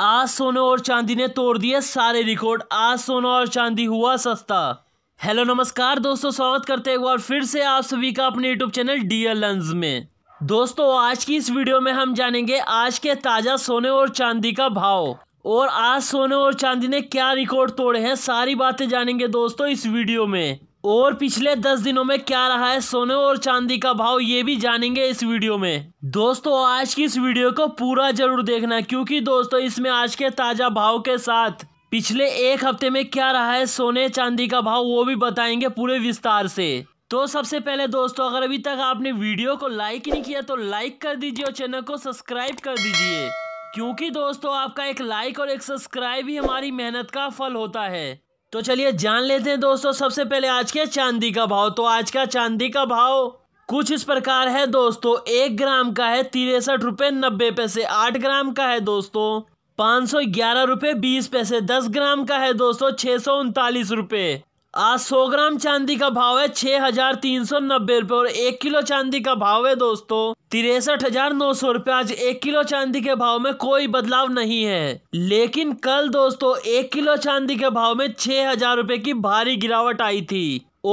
आज सोने और चांदी ने तोड़ दिए सारे रिकॉर्ड आज सोना और चांदी हुआ सस्ता हेलो नमस्कार दोस्तों स्वागत करते हैं एक बार फिर से आप सभी का अपने यूट्यूब चैनल डीएल लंज में दोस्तों आज की इस वीडियो में हम जानेंगे आज के ताज़ा सोने और चांदी का भाव और आज सोने और चांदी ने क्या रिकॉर्ड तोड़े हैं सारी बातें जानेंगे दोस्तों इस वीडियो में और पिछले दस दिनों में क्या रहा है सोने और चांदी का भाव ये भी जानेंगे इस वीडियो में दोस्तों आज की इस वीडियो को पूरा जरूर देखना क्योंकि दोस्तों इसमें आज के ताजा भाव के साथ पिछले एक हफ्ते में क्या रहा है सोने चांदी का भाव वो भी बताएंगे पूरे विस्तार से तो सबसे पहले दोस्तों अगर अभी तक आपने वीडियो को लाइक नहीं किया तो लाइक कर दीजिए और चैनल को सब्सक्राइब कर दीजिए क्योंकि दोस्तों आपका एक लाइक और एक सब्सक्राइब ही हमारी मेहनत का फल होता है तो चलिए जान लेते हैं दोस्तों सबसे पहले आज के चांदी का भाव तो आज का चांदी का भाव कुछ इस प्रकार है दोस्तों एक ग्राम का है तिरसठ रुपये नब्बे पैसे आठ ग्राम का है दोस्तों पाँच सौ ग्यारह रुपये बीस पैसे दस ग्राम का है दोस्तों छः सौ उनतालीस रुपये आज सौ ग्राम चांदी का भाव है छः हजार तीन सौ नब्बे रुपये और एक किलो चांदी का भाव है दोस्तों तिरसठ हजार नौ सौ रुपये आज एक किलो चांदी के भाव में कोई बदलाव नहीं है लेकिन कल दोस्तों एक किलो चांदी के भाव में छह हजार रुपये की भारी गिरावट आई थी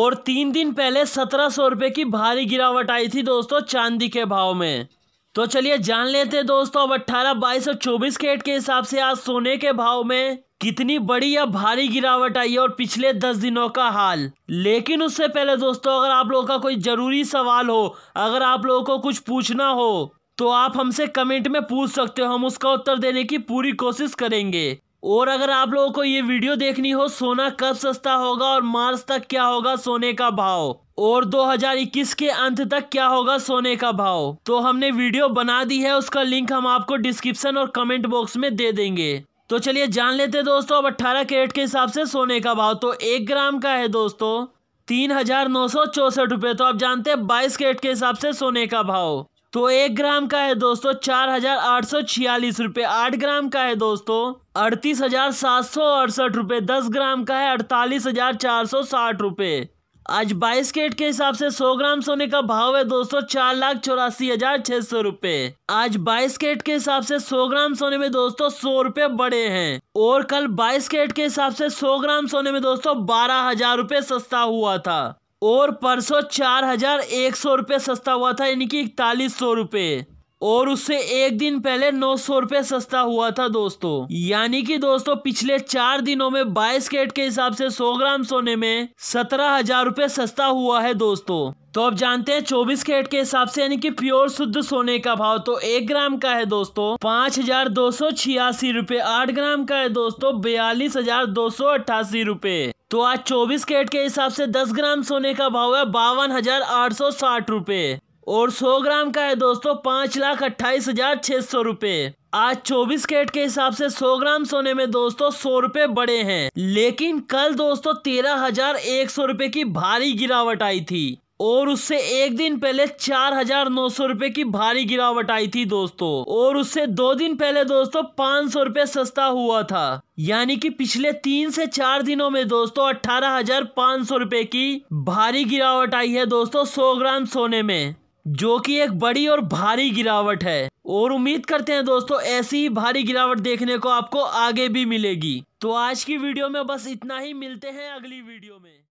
और तीन दिन पहले सत्रह सौ रुपये की भारी गिरावट आई थी दोस्तों चांदी के भाव में तो चलिए जान लेते हैं दोस्तों अब 18, 22 और 24 के के हिसाब से आज सोने के भाव में कितनी बड़ी या भारी गिरावट आई है और पिछले दस दिनों का हाल लेकिन उससे पहले दोस्तों अगर आप लोगों का कोई ज़रूरी सवाल हो अगर आप लोगों को कुछ पूछना हो तो आप हमसे कमेंट में पूछ सकते हो हम उसका उत्तर देने की पूरी कोशिश करेंगे और अगर आप लोगों को ये वीडियो देखनी हो सोना कब सस्ता होगा और मार्च तक क्या होगा सोने का भाव और 2021 के अंत तक क्या होगा सोने का भाव तो हमने वीडियो बना दी है उसका लिंक हम आपको डिस्क्रिप्शन और कमेंट बॉक्स में दे देंगे तो चलिए जान लेते हैं दोस्तों अब 18 कैरेट के हिसाब से सोने का भाव तो एक ग्राम का है दोस्तों तीन हजार नौ सौ चौसठ रुपये तो आप जानते हैं बाईस कैरेट के हिसाब से सोने का भाव तो एक ग्राम का है दोस्तों चार हजार आठ सौ छियालीस रुपए आठ ग्राम का है दोस्तों अड़तीस हजार सात सौ अड़सठ रुपए दस ग्राम का है अड़तालीस हजार चार सौ साठ रुपये आज बाईस केट के हिसाब से सौ ग्राम सोने का भाव है दोस्तों चार लाख चौरासी हजार छह सौ रूपए आज बाईस केट के हिसाब से सौ ग्राम सोने में दोस्तों सौ रूपए बड़े हैं और कल बाईस केट के हिसाब से सौ ग्राम सोने में दोस्तों बारह हजार रूपए सस्ता हुआ था और परसों चार हजार एक सौ रुपये सस्ता हुआ था यानी कि इकतालीस सौ रुपये और उससे एक दिन पहले नौ सौ रुपये सस्ता हुआ था दोस्तों यानी कि दोस्तों पिछले चार दिनों में बाईस कैरेट के हिसाब से सौ ग्राम सोने में सत्रह हजार रुपये सस्ता हुआ है दोस्तों तो अब जानते हैं चौबीस कैरेट के हिसाब से यानी कि प्योर शुद्ध सोने का भाव तो एक ग्राम का है दोस्तों पांच हजार दो सौ छियासी रुपये आठ ग्राम का है दोस्तों बयालीस हजार दो सौ अट्ठासी रुपए तो आज 24 कैरेट के हिसाब से 10 ग्राम सोने का भाव है बावन हजार आठ सौ साठ रुपए और 100 ग्राम का है दोस्तों पाँच लाख अट्ठाईस हजार छः सौ रुपये आज 24 कैरेट के हिसाब से 100 ग्राम सोने में दोस्तों सौ रुपये बड़े हैं लेकिन कल दोस्तों तेरह हजार एक सौ रुपये की भारी गिरावट आई थी और उससे एक दिन पहले चार हजार नौ सौ रुपए की भारी गिरावट आई थी दोस्तों और उससे दो दिन पहले दोस्तों पांच सौ रुपए सस्ता हुआ था यानी कि पिछले तीन से चार दिनों में दोस्तों अठारह हजार पांच सौ रुपए की भारी गिरावट आई है दोस्तों सौ ग्राम सोने में जो कि एक बड़ी और भारी गिरावट है और उम्मीद करते हैं दोस्तों ऐसी ही भारी गिरावट देखने को आपको आगे भी मिलेगी तो आज की वीडियो में बस इतना ही मिलते हैं अगली वीडियो में